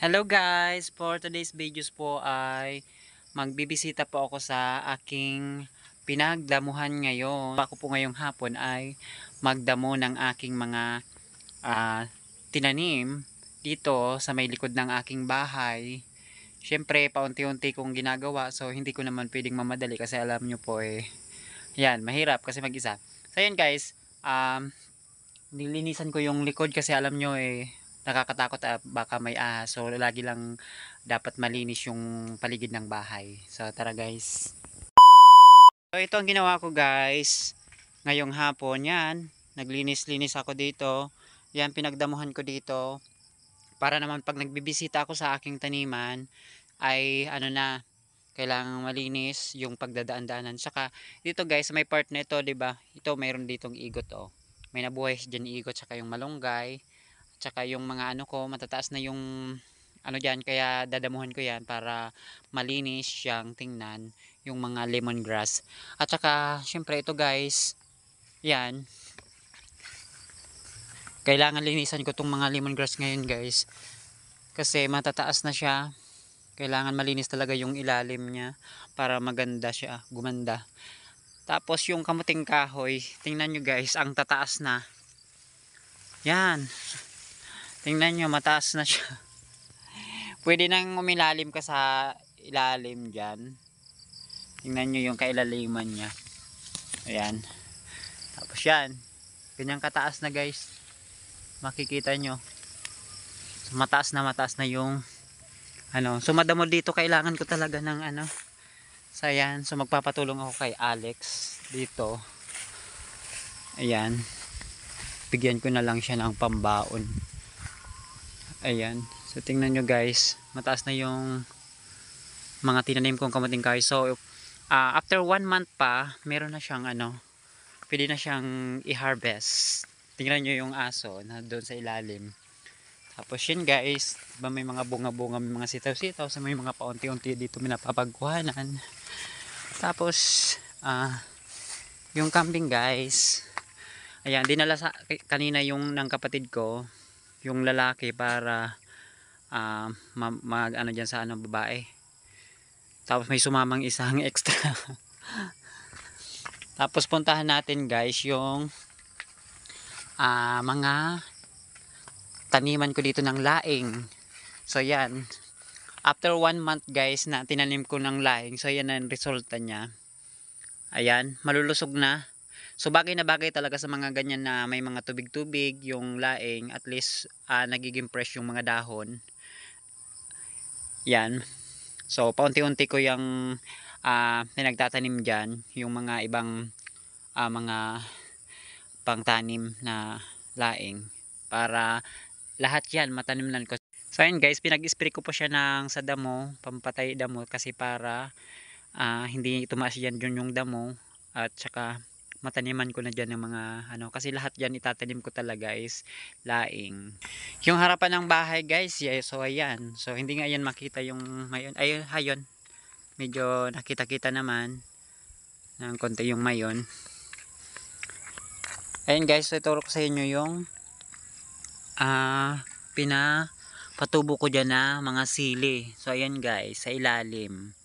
Hello guys! For today's videos po ay magbibisita po ako sa aking pinagdamuhan ngayon. Ako po ngayong hapon ay magdamo ng aking mga uh, tinanim dito sa may likod ng aking bahay. Siyempre, paunti-unti kong ginagawa so hindi ko naman pwedeng mamadali kasi alam nyo po eh. Yan, mahirap kasi mag-isa. So yan guys, um, nilinisan ko yung likod kasi alam nyo eh nakakatakot uh, baka may ahas so lagi lang dapat malinis yung paligid ng bahay so tara guys so ito ang ginawa ko guys ngayong hapon yan naglinis-linis ako dito yan pinagdamuhan ko dito para naman pag nagbibisita ako sa aking taniman ay ano na kailangan malinis yung pagdadaan-daanan saka dito guys may part na ito ba diba? ito mayroon ditong igot oh may nabuhay dyan igot saka yung malunggay tsaka yung mga ano ko matataas na yung ano dyan kaya dadamuhan ko yan para malinis siyang tingnan yung mga lemongrass at saka syempre ito guys yan kailangan linisan ko tong mga lemongrass ngayon guys kasi matataas na siya kailangan malinis talaga yung ilalim niya para maganda siya gumanda tapos yung kamuting kahoy tingnan nyo guys ang tataas na yan Tingnan nyo, mataas na siya. Pwede nang umilalim ka sa ilalim dyan. Tingnan nyo yung kailaliman niya. Ayan. Tapos yan. Ganyang kataas na guys. Makikita nyo. So, mataas na mataas na yung ano. So madamo dito kailangan ko talaga ng ano. So ayan. So magpapatulong ako kay Alex dito. Ayan. Bigyan ko na lang siya ng pambaon ayan so tingnan nyo guys mataas na yung mga tinanim kong kamating kayo so uh, after 1 month pa meron na siyang ano pwede na siyang i-harvest tingnan nyo yung aso na doon sa ilalim tapos yun guys, diba may mga bunga-bunga, may mga sitaw-sitaw, sa so may mga paunti-unti dito minapapagkuhanan. Tapos, ah, uh, yung camping guys, ayan, dinala sa, kanina yung ng kapatid ko, yung lalaki para uh, ah, mag ano diyan sa ano babae tapos may sumamang isang extra tapos puntahan natin guys yung uh, mga taniman ko dito ng laing so yan after one month guys na tinanim ko ng laing so yan ang resulta niya ayan malulusog na So bagay na bagay talaga sa mga ganyan na may mga tubig-tubig, yung laing, at least uh, nagiging fresh yung mga dahon. Yan. So paunti-unti ko yung uh, pinagtatanim dyan, yung mga ibang uh, mga pangtanim na laing para lahat yan matanimlan ko. So ayun guys, pinag-spray ko po siya ng sa damo, pampatay damo kasi para uh, hindi tumaas yan yung damo at saka mataniman ko na dyan ng mga ano kasi lahat dyan itatanim ko talaga guys laing yung harapan ng bahay guys yeah, so ayan so hindi nga yan makita yung mayon ayun hayon medyo nakita kita naman ng konti yung mayon ayun guys so ituro ko sa inyo yung ah uh, pina patubo ko dyan na mga sili so ayan guys sa ilalim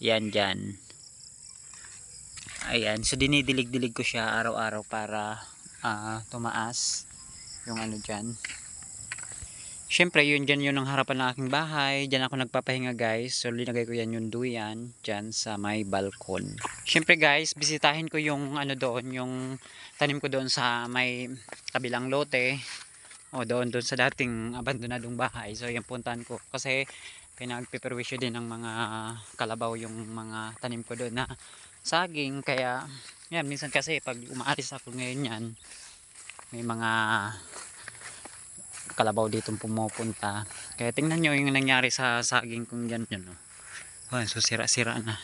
yan dyan ayan so dinidilig-dilig ko siya araw-araw para uh, tumaas yung ano dyan syempre yun dyan yun ang harapan ng aking bahay dyan ako nagpapahinga guys so linagay ko yan yung duyan dyan sa may balkon syempre guys bisitahin ko yung ano doon yung tanim ko doon sa may kabilang lote o doon doon sa dating abandonadong bahay so yan puntahan ko kasi pinagpiperwisyo din ng mga kalabaw yung mga tanim ko doon na saging kaya yan minsan kasi pag umaalis ako ngayon yan may mga kalabaw dito pumupunta kaya tingnan nyo yung nangyari sa saging kung yan yun no? oh, so sira sira na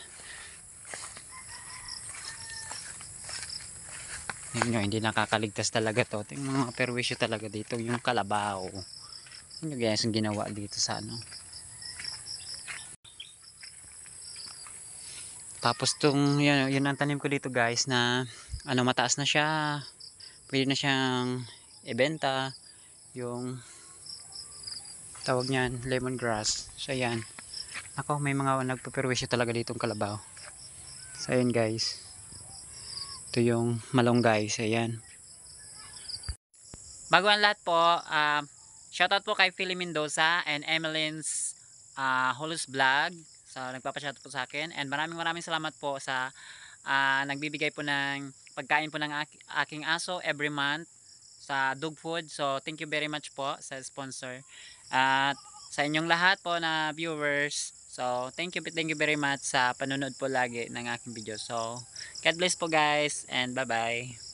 Tingnan nyo, hindi nakakaligtas talaga to. Ito mga perwisyo talaga dito, yung kalabaw. Ano guys, ang ginawa dito sa ano. Tapos tong yan, yun ang tanim ko dito guys na ano mataas na siya. Pwede na siyang ibenta yung tawag niyan lemongrass. So yan. Ako may mga nagpaperwisyo talaga dito ng kalabaw. So yan guys. Ito yung malunggay. So ayan. Bago ang lahat po, uh, shoutout po kay Philly Mendoza and Emmeline's uh, ah, Holos Vlog. So nagpapashoutout po sa akin and maraming maraming salamat po sa uh, nagbibigay po ng pagkain po ng aking aso every month sa dog food. So thank you very much po sa sponsor. At sa inyong lahat po na viewers. So thank you thank you very much sa panonood po lagi ng aking video. So God bless po guys and bye-bye.